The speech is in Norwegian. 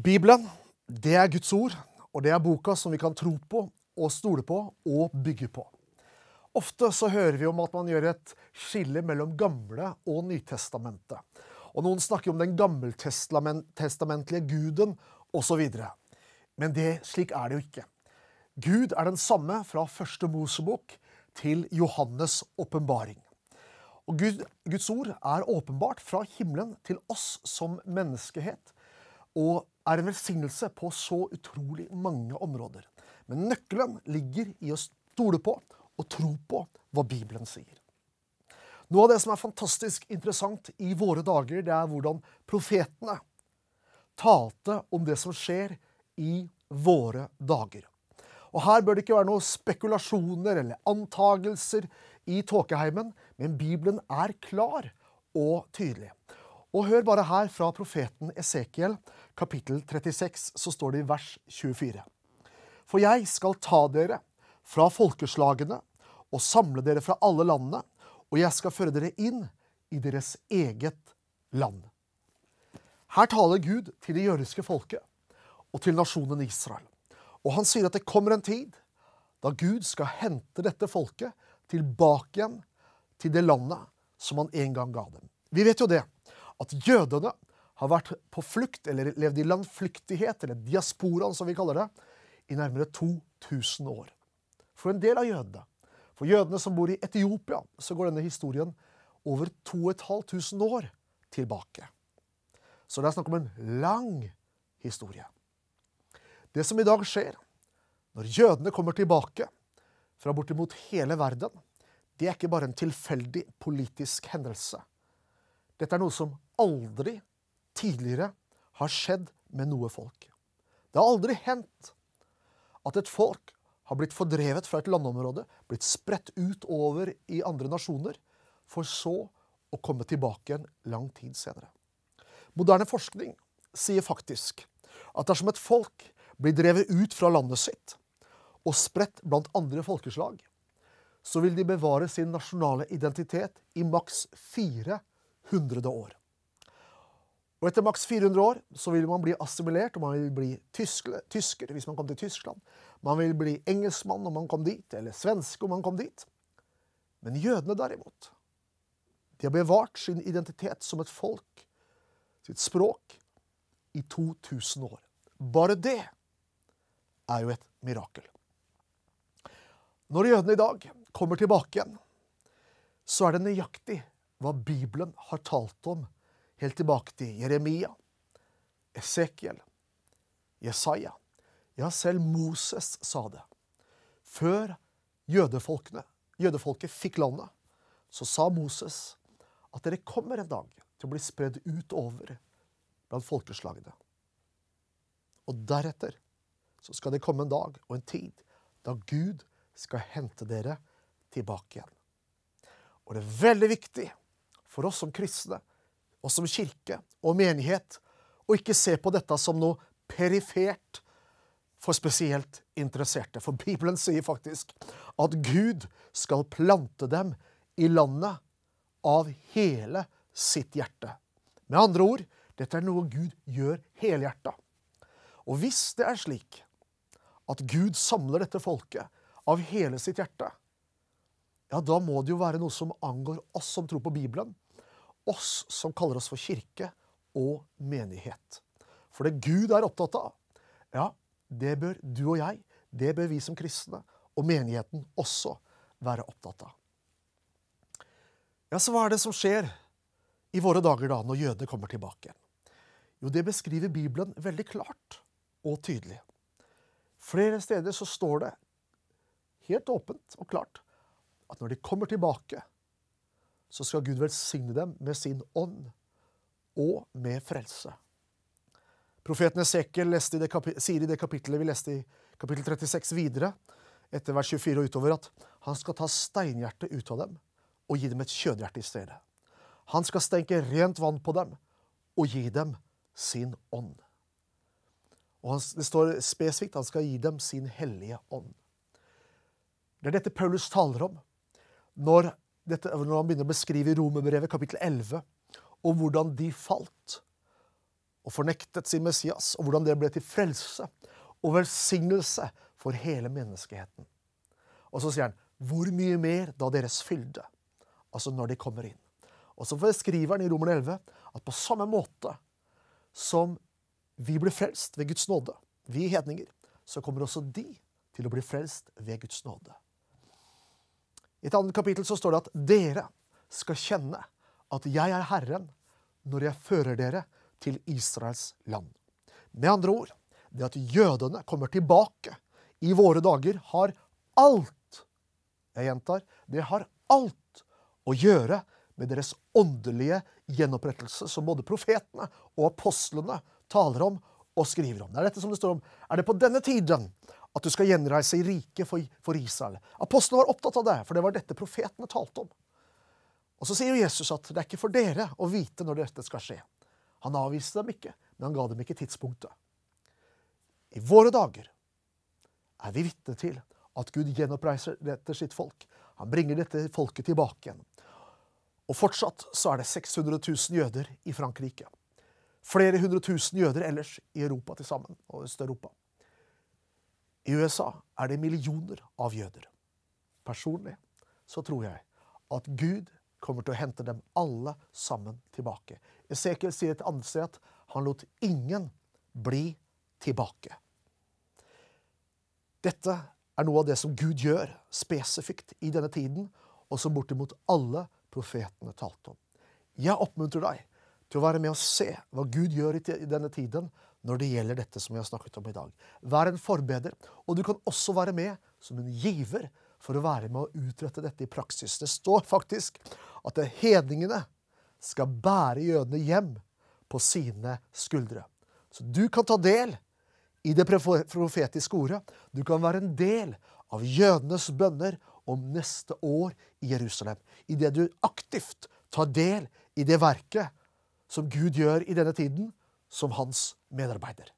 Bibelen, det er Guds ord, og det er boka som vi kan tro på og stole på og bygge på. Ofte så hører vi om at man gjør et skille mellom Gamle- og Nytestamentet. Og noen snakker om den gammeltestamentlige guden osv. Men det, slik er det jo ikke. Gud er den samme fra første Mosebok til Johannes' åpenbaring. Og Gud, Guds ord er åpenbart fra himmelen til oss som menneskehet og er en velsignelse på så utrolig mange områder. Men nøkkelen ligger i å stole på og tro på hva Bibelen sier. Noe av det som er fantastisk interessant i våre dager, det er hvordan profetene talte om det som skjer i våre dager. Og Her bør det ikke være noen spekulasjoner eller antagelser i tåkeheimen, men Bibelen er klar og tydelig. Og hør bare her fra profeten Esekiel, kapittel 36, så står det i vers 24. For jeg skal ta dere fra folkeslagene og samle dere fra alle landene, og jeg skal føre dere inn i deres eget land. Her taler Gud til det jødiske folket og til nasjonen Israel. Og han sier at det kommer en tid da Gud skal hente dette folket tilbake igjen til det landet som han en gang ga dem. Vi vet jo det at jødene har vært på flukt, eller levd i landflyktighet, eller diasporaen som vi kaller det, i nærmere 2000 år. For en del av jødene, for jødene som bor i Etiopia, så går denne historien over 2500 år tilbake. Så det er snakk om en lang historie. Det som i dag skjer når jødene kommer tilbake fra bortimot hele verden, det er ikke bare en tilfeldig politisk hendelse. Dette er noe som aldri tidligere har skjedd med noe folk. Det har aldri hendt at et folk har blitt fordrevet fra et landområde, blitt spredt utover i andre nasjoner, for så å komme tilbake en lang tid senere. Moderne forskning sier faktisk at dersom et folk blir drevet ut fra landet sitt og spredt blant andre folkeslag, så vil de bevare sin nasjonale identitet i maks fire hundrede år. Og etter maks 400 år så vil man bli assimilert, og man vil bli tyskle, tysker hvis man kom til Tyskland. Man vil bli engelskmann om man kom dit, eller svenske om man kom dit. Men jødene derimot, de har bevart sin identitet som et folk, sitt språk, i 2000 år. Bare det er jo et mirakel. Når jødene i dag kommer tilbake igjen, så er det nøyaktig hva Bibelen har talt om helt tilbake til Jeremia, Esekiel, Jesaja. Ja, selv Moses sa det. Før jødefolket fikk landet, så sa Moses at dere kommer en dag til å bli spredd utover blant folkeslagene. Og deretter så skal det komme en dag og en tid da Gud skal hente dere tilbake igjen. Og det er veldig viktig for oss som kristne, og som kirke og menighet, å ikke se på dette som noe perifert for spesielt interesserte. For Bibelen sier faktisk at Gud skal plante dem i landet av hele sitt hjerte. Med andre ord, dette er noe Gud gjør helhjerta. Og hvis det er slik at Gud samler dette folket av hele sitt hjerte, ja, da må det jo være noe som angår oss som tror på Bibelen, oss som kaller oss for kirke og menighet. For det Gud er opptatt av, ja, det bør du og jeg, det bør vi som kristne og menigheten også være opptatt av. Ja, Så hva er det som skjer i våre dager da, når jødene kommer tilbake? Jo, det beskriver Bibelen veldig klart og tydelig. Flere steder så står det helt åpent og klart at når de kommer tilbake, så skal Gud velsigne dem med sin ånd og med frelse. Profeten Esekiel sier i det kapittelet vi leste i kapittel 36 videre, etter vers 24 og utover, at han skal ta steinhjertet ut av dem og gi dem et kjødhjerte i stedet. Han skal stenke rent vann på dem og gi dem sin ånd. Og Det står spesifikt han skal gi dem sin hellige ånd. Det er dette Paulus taler om når dette, når han begynner å beskrive Romerbrevet kapittel 11, om hvordan de falt og fornektet sin Messias, og hvordan det ble til frelse og velsignelse for hele menneskeheten. Og så sier han, 'Hvor mye mer da deres fylde?' Altså når de kommer inn. Og så skriver han i Romer 11 at på samme måte som vi ble frelst ved Guds nåde, vi hedninger, så kommer også de til å bli frelst ved Guds nåde. I et annet kapittel så står det at dere skal kjenne at jeg er Herren når jeg fører dere til Israels land. Med andre ord, det at jødene kommer tilbake i våre dager, har alt jeg gjentar, det har alt å gjøre med deres åndelige gjenopprettelse, som både profetene og apostlene taler om og skriver om. Det er dette som det står om. Er det på denne tiden at du skal gjenreise i riket for, for Israel. Apostlene var opptatt av det, for det var dette profetene talte om. Og Så sier jo Jesus at det er ikke for dere å vite når dette skal skje. Han avviste dem ikke, men han ga dem ikke tidspunktet. I våre dager er vi vitne til at Gud gjenoppreiser dette sitt folk. Han bringer dette folket tilbake igjen. Og fortsatt så er det 600 000 jøder i Frankrike. Flere hundre tusen jøder ellers i Europa til sammen, og Øst-Europa. I USA er det millioner av jøder. Personlig så tror jeg at Gud kommer til å hente dem alle sammen tilbake. Esekiel sier et annet sted at han lot ingen bli tilbake. Dette er noe av det som Gud gjør spesifikt i denne tiden, og som bortimot alle profetene talte om. Jeg oppmuntrer deg til å være med og se hva Gud gjør i denne tiden, når det gjelder dette som vi har snakket om i dag. Vær en forbeder, og du kan også være med som en giver for å være med å utrette dette i praksis. Det står faktisk at hedningene skal bære jødene hjem på sine skuldre. Så du kan ta del i det profetiske ordet. Du kan være en del av jødenes bønner om neste år i Jerusalem. Idet du aktivt tar del i det verket som Gud gjør i denne tiden, som hans medarbeider.